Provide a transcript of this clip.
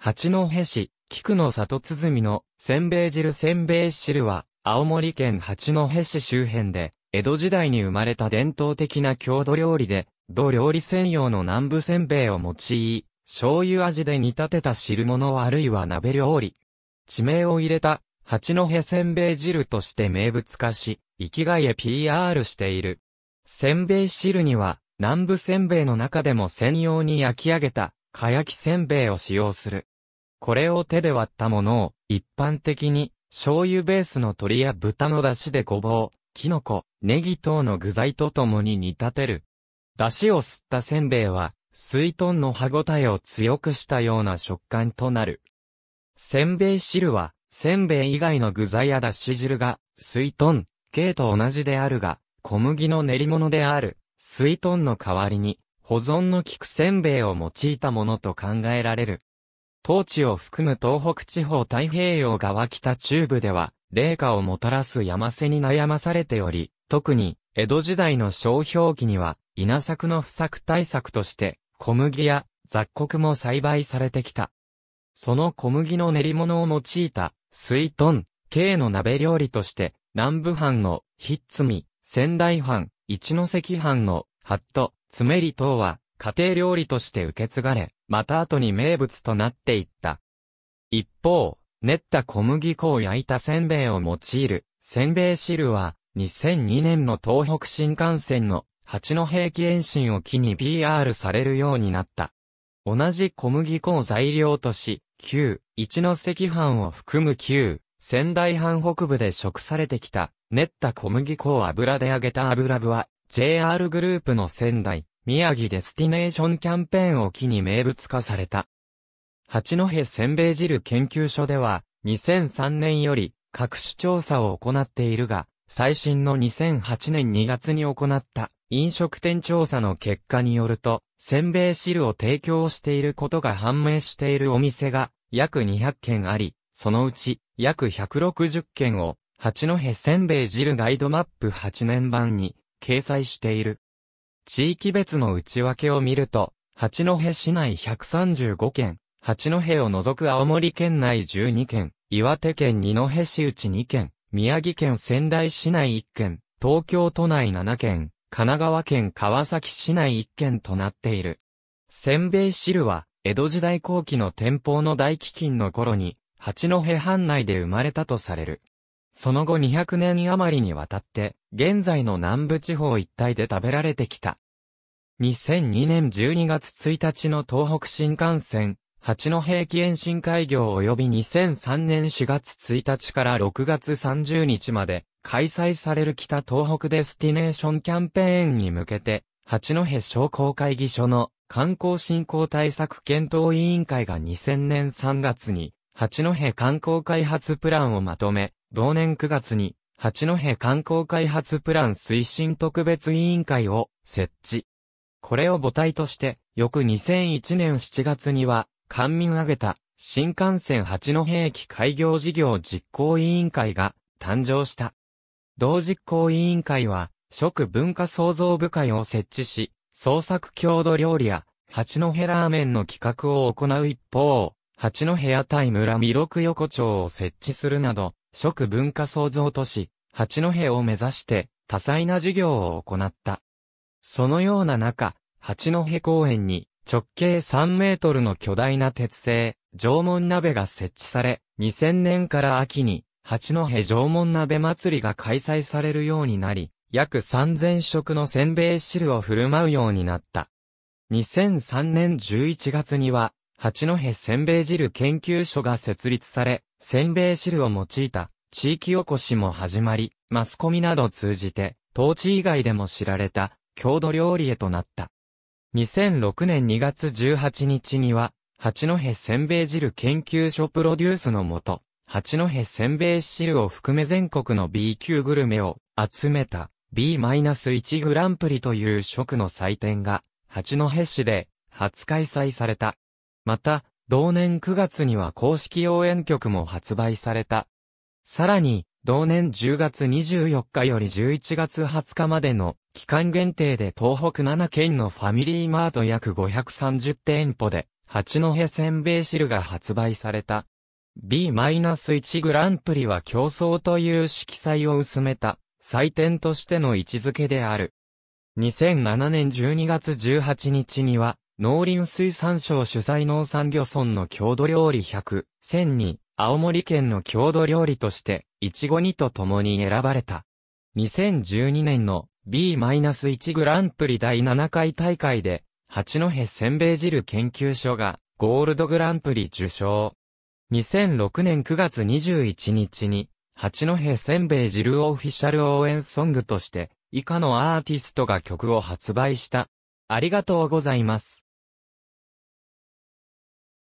八戸市、菊の里鼓のせんべい汁せんべい汁は、青森県八戸市周辺で、江戸時代に生まれた伝統的な郷土料理で、土料理専用の南部せんべいを用い、醤油味で煮立てた汁物あるいは鍋料理。地名を入れた、八戸せんべい汁として名物化し、生きがいへ PR している。せんべい汁には、南部せんべいの中でも専用に焼き上げた、かやきせんべいを使用する。これを手で割ったものを、一般的に、醤油ベースの鶏や豚の出汁でごぼう、きのこ、ネギ等の具材とともに煮立てる。出汁を吸ったせんべいは、水豚の歯ごたえを強くしたような食感となる。せんべい汁は、せんべい以外の具材や出汁汁が、水豚、系と同じであるが、小麦の練り物である、水豚の代わりに、保存の効くせんべいを用いたものと考えられる。当地を含む東北地方太平洋側北中部では、冷夏をもたらす山瀬に悩まされており、特に、江戸時代の商標期には、稲作の不作対策として、小麦や雑穀も栽培されてきた。その小麦の練り物を用いた、水豚、系の鍋料理として、南部藩の、ひっつみ、仙台藩、一関藩の、ハット、つめり等は、家庭料理として受け継がれ、また後に名物となっていった。一方、練った小麦粉を焼いたせんべいを用いる、せんべい汁は、2002年の東北新幹線の八戸駅延伸を機に PR されるようになった。同じ小麦粉を材料とし、旧、一ノ関藩を含む旧、仙台藩北部で食されてきた、練った小麦粉を油で揚げた油部は、JR グループの仙台、宮城デスティネーションキャンペーンを機に名物化された。八戸せんべい汁研究所では、2003年より各種調査を行っているが、最新の2008年2月に行った飲食店調査の結果によると、せんべい汁を提供していることが判明しているお店が約200件あり、そのうち約160件を八戸せんべい汁ガイドマップ8年版に掲載している。地域別の内訳を見ると、八戸市内135件、八戸を除く青森県内12件、岩手県二戸市内2件、宮城県仙台市内1件、東京都内7件、神奈川県川崎市内1件となっている。せんべい汁は、江戸時代後期の天保の大飢饉の頃に、八戸藩内で生まれたとされる。その後200年余りにわたって、現在の南部地方一帯で食べられてきた。2002年12月1日の東北新幹線、八戸駅延伸開業及び2003年4月1日から6月30日まで開催される北東北デスティネーションキャンペーンに向けて、八戸商工会議所の観光振興対策検討委員会が2000年3月に、八戸観光開発プランをまとめ、同年9月に、八戸観光開発プラン推進特別委員会を設置。これを母体として、翌2001年7月には、官民挙げた新幹線八戸駅開業事業実行委員会が誕生した。同実行委員会は、食文化創造部会を設置し、創作郷土料理や、八戸ラーメンの企画を行う一方、八戸屋台村魅力横丁を設置するなど、食文化創造都市、八戸を目指して多彩な事業を行った。そのような中、八戸公園に直径3メートルの巨大な鉄製、縄文鍋が設置され、2000年から秋に、八戸縄文鍋祭りが開催されるようになり、約3000食のせんべい汁を振る舞うようになった。2003年11月には、八戸せんべい汁研究所が設立され、せんべい汁を用いた地域おこしも始まり、マスコミなど通じて、当地以外でも知られた郷土料理へとなった。2006年2月18日には、八戸せんべい汁研究所プロデュースのもと、八戸せんべい汁を含め全国の B 級グルメを集めた B-1 グランプリという食の祭典が八戸市で初開催された。また、同年9月には公式応援曲も発売された。さらに、同年10月24日より11月20日までの期間限定で東北7県のファミリーマート約530店舗で、八戸せんべい汁が発売された。B-1 グランプリは競争という色彩を薄めた祭典としての位置づけである。2007年12月18日には農林水産省主催農産漁村の郷土料理100、1000に、青森県の郷土料理として、いちご煮と共に選ばれた。2012年の B-1 グランプリ第7回大会で、八戸せんべい汁研究所がゴールドグランプリ受賞。2006年9月21日に、八戸せんべい汁オフィシャル応援ソングとして、以下のアーティストが曲を発売した。ありがとうございます。